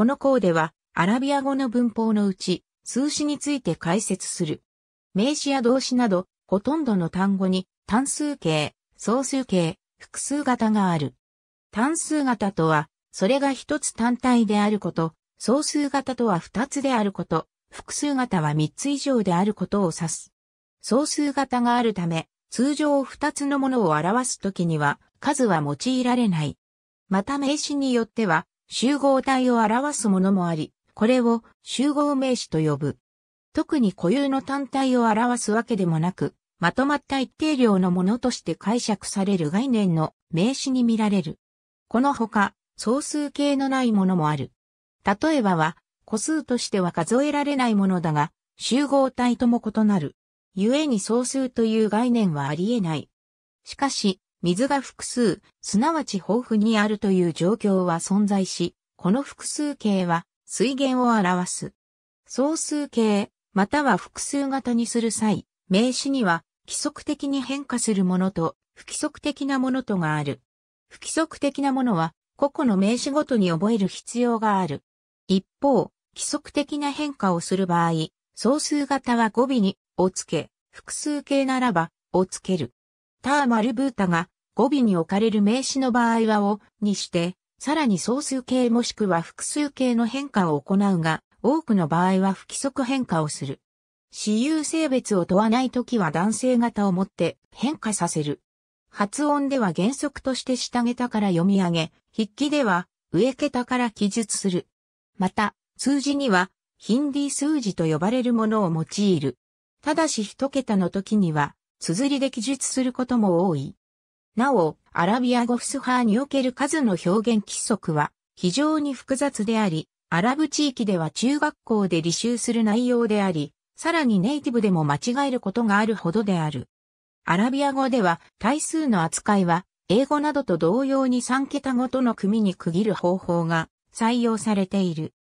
この項では、アラビア語の文法のうち、数詞について解説する。名詞や動詞など、ほとんどの単語に単数形、総数形、複数型がある。単数型とは、それが一つ単体であること、総数型とは二つであること、複数型は三つ以上であることを指す。総数型があるため、通常二つのものを表すときには、数は用いられない。また名詞によっては、集合体を表すものもあり、これを集合名詞と呼ぶ。特に固有の単体を表すわけでもなく、まとまった一定量のものとして解釈される概念の名詞に見られる。このほか、総数形のないものもある。例えばは、個数としては数えられないものだが、集合体とも異なる。故に総数という概念はあり得ない。しかし、水が複数、すなわち豊富にあるという状況は存在し、この複数形は水源を表す。総数形、または複数型にする際、名詞には規則的に変化するものと不規則的なものとがある。不規則的なものは個々の名詞ごとに覚える必要がある。一方、規則的な変化をする場合、総数型は語尾に、をつけ、複数形ならば、をつける。ターマルブータが語尾に置かれる名詞の場合はをにして、さらに総数形もしくは複数形の変化を行うが、多くの場合は不規則変化をする。私有性別を問わないときは男性型をもって変化させる。発音では原則として下桁から読み上げ、筆記では上桁から記述する。また、数字にはヒンディ数字と呼ばれるものを用いる。ただし一桁の時には綴りで記述することも多い。なお、アラビア語フスハーにおける数の表現規則は非常に複雑であり、アラブ地域では中学校で履修する内容であり、さらにネイティブでも間違えることがあるほどである。アラビア語では対数の扱いは英語などと同様に3桁ごとの組に区切る方法が採用されている。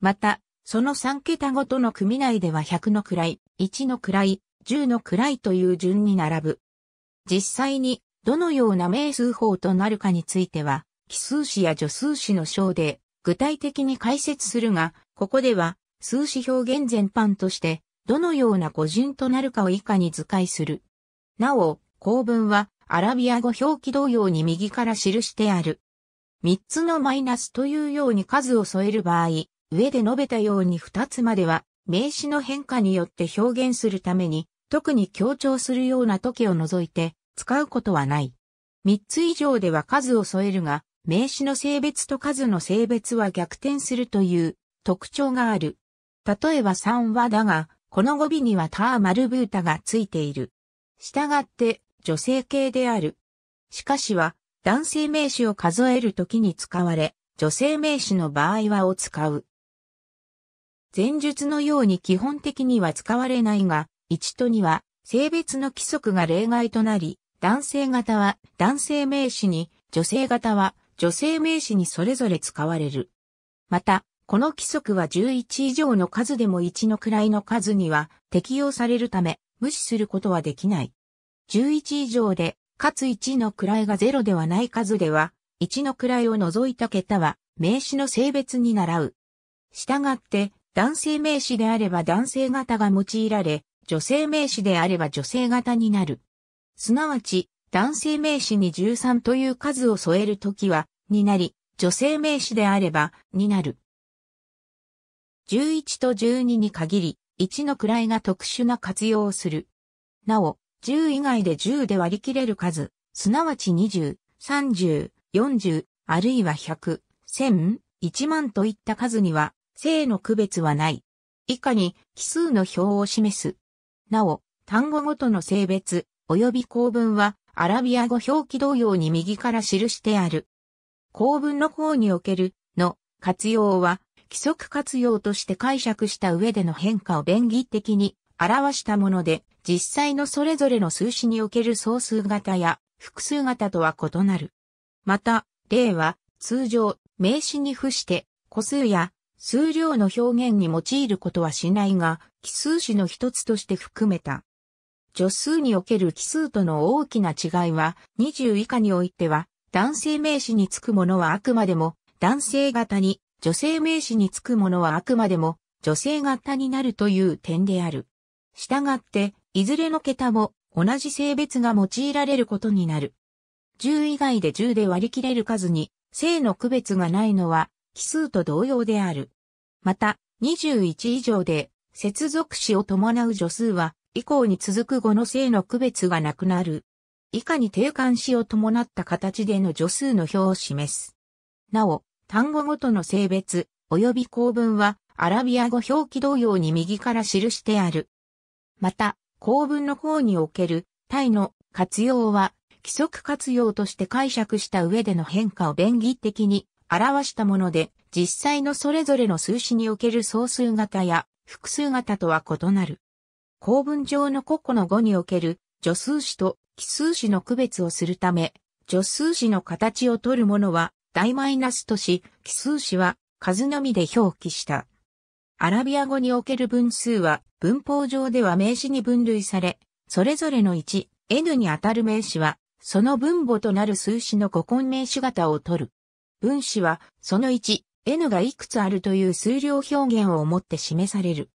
また、その3桁ごとの組内では100の位、1の位、10の位という順に並ぶ。実際に、どのような名数法となるかについては、奇数詞や助数詞の章で、具体的に解説するが、ここでは、数詞表現全般として、どのような語順となるかを以下に図解する。なお、構文は、アラビア語表記同様に右から記してある。3つのマイナスというように数を添える場合、上で述べたように2つまでは名詞の変化によって表現するために、特に強調するような時を除いて使うことはない。3つ以上では数を添えるが、名詞の性別と数の性別は逆転するという特徴がある。例えば3はだが、この語尾にはターマルブータがついている。したがって女性系である。しかしは男性名詞を数えるときに使われ、女性名詞の場合はを使う。前述のように基本的には使われないが、1と2は性別の規則が例外となり、男性型は男性名詞に、女性型は女性名詞にそれぞれ使われる。また、この規則は11以上の数でも1の位の数には適用されるため、無視することはできない。11以上で、かつ1の位が0ではない数では、1の位を除いた桁は名詞の性別に倣う。したがって、男性名詞であれば男性型が用いられ、女性名詞であれば女性型になる。すなわち、男性名詞に13という数を添えるときは、になり、女性名詞であれば、になる。11と12に限り、1の位が特殊な活用をする。なお、10以外で10で割り切れる数、すなわち20、30、40、あるいは100、1000、1万といった数には、性の区別はない。以下に奇数の表を示す。なお、単語ごとの性別、及び構文はアラビア語表記同様に右から記してある。構文の方におけるの活用は規則活用として解釈した上での変化を便宜的に表したもので、実際のそれぞれの数詞における総数型や複数型とは異なる。また、例は通常名詞に付して個数や数量の表現に用いることはしないが、奇数詞の一つとして含めた。助数における奇数との大きな違いは、20以下においては、男性名詞につくものはあくまでも、男性型に、女性名詞につくものはあくまでも、女性型になるという点である。したがって、いずれの桁も同じ性別が用いられることになる。10以外で10で割り切れる数に、性の区別がないのは、奇数と同様である。また、21以上で、接続詞を伴う助数は、以降に続く語の性の区別がなくなる。以下に定冠詞を伴った形での助数の表を示す。なお、単語ごとの性別、及び構文は、アラビア語表記同様に右から記してある。また、構文の方における、体の活用は、規則活用として解釈した上での変化を便宜的に表したもので、実際のそれぞれの数詞における総数型や複数型とは異なる。公文上の個々の語における助数詞と奇数詞の区別をするため、助数詞の形を取るものは大マイナスとし、奇数詞は数のみで表記した。アラビア語における分数は文法上では名詞に分類され、それぞれの 1, n にあたる名詞は、その分母となる数詞の古今名詞型を取る。分子は、その1、n がいくつあるという数量表現をもって示される。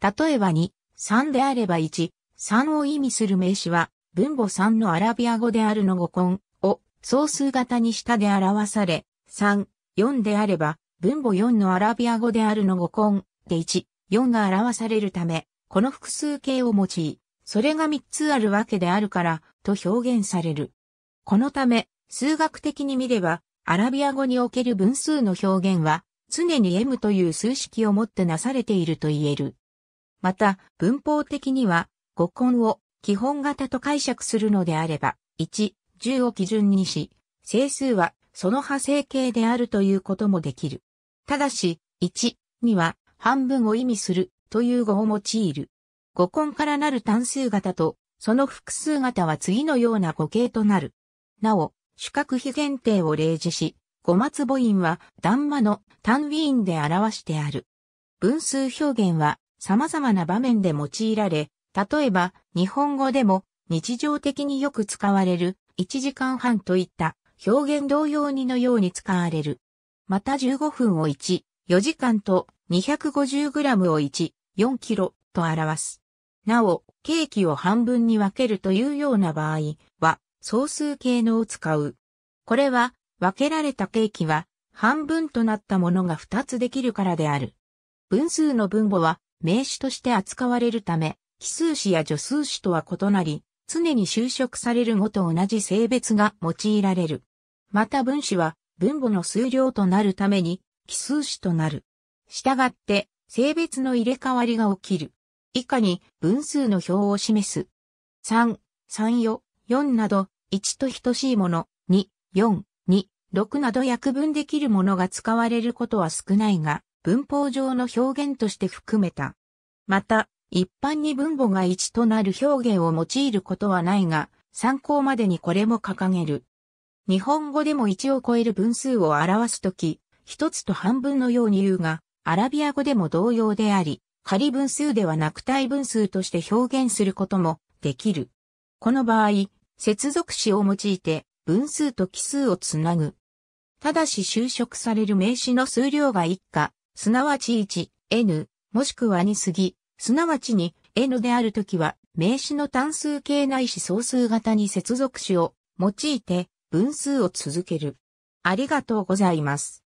例えば2、3であれば1、3を意味する名詞は、分母3のアラビア語であるの語根を総数型に下で表され、3、4であれば、分母4のアラビア語であるの語根で1、4が表されるため、この複数形を用い、それが3つあるわけであるから、と表現される。このため、数学的に見れば、アラビア語における分数の表現は、常に M という数式をもってなされていると言える。また、文法的には、語根を基本型と解釈するのであれば、1、10を基準にし、整数はその派生形であるということもできる。ただし、1、2は半分を意味するという語を用いる。語根からなる単数型と、その複数型は次のような語形となる。なお、主格非限定を例示し、五末母音は段魔の単位音で表してある。分数表現は様々な場面で用いられ、例えば日本語でも日常的によく使われる1時間半といった表現同様にのように使われる。また15分を1、4時間と 250g を1、4キロと表す。なお、ケーキを半分に分けるというような場合は、総数形のを使う。これは、分けられたケーキは、半分となったものが二つできるからである。分数の分母は、名詞として扱われるため、奇数詞や助数詞とは異なり、常に修飾される語と同じ性別が用いられる。また分子は、分母の数量となるために、奇数詞となる。したがって、性別の入れ替わりが起きる。以下に分数の表を示す。3、3よ、4など1と等しいもの、2、4、2、6など約分できるものが使われることは少ないが、文法上の表現として含めた。また、一般に分母が1となる表現を用いることはないが、参考までにこれも掲げる。日本語でも1を超える分数を表すとき、一つと半分のように言うが、アラビア語でも同様であり、仮分数ではなく対分数として表現することもできる。この場合、接続詞を用いて分数と奇数をつなぐ。ただし修飾される名詞の数量が1か、すなわち1、n、もしくは2過ぎ、すなわちに n であるときは、名詞の単数形ないし総数型に接続詞を用いて分数を続ける。ありがとうございます。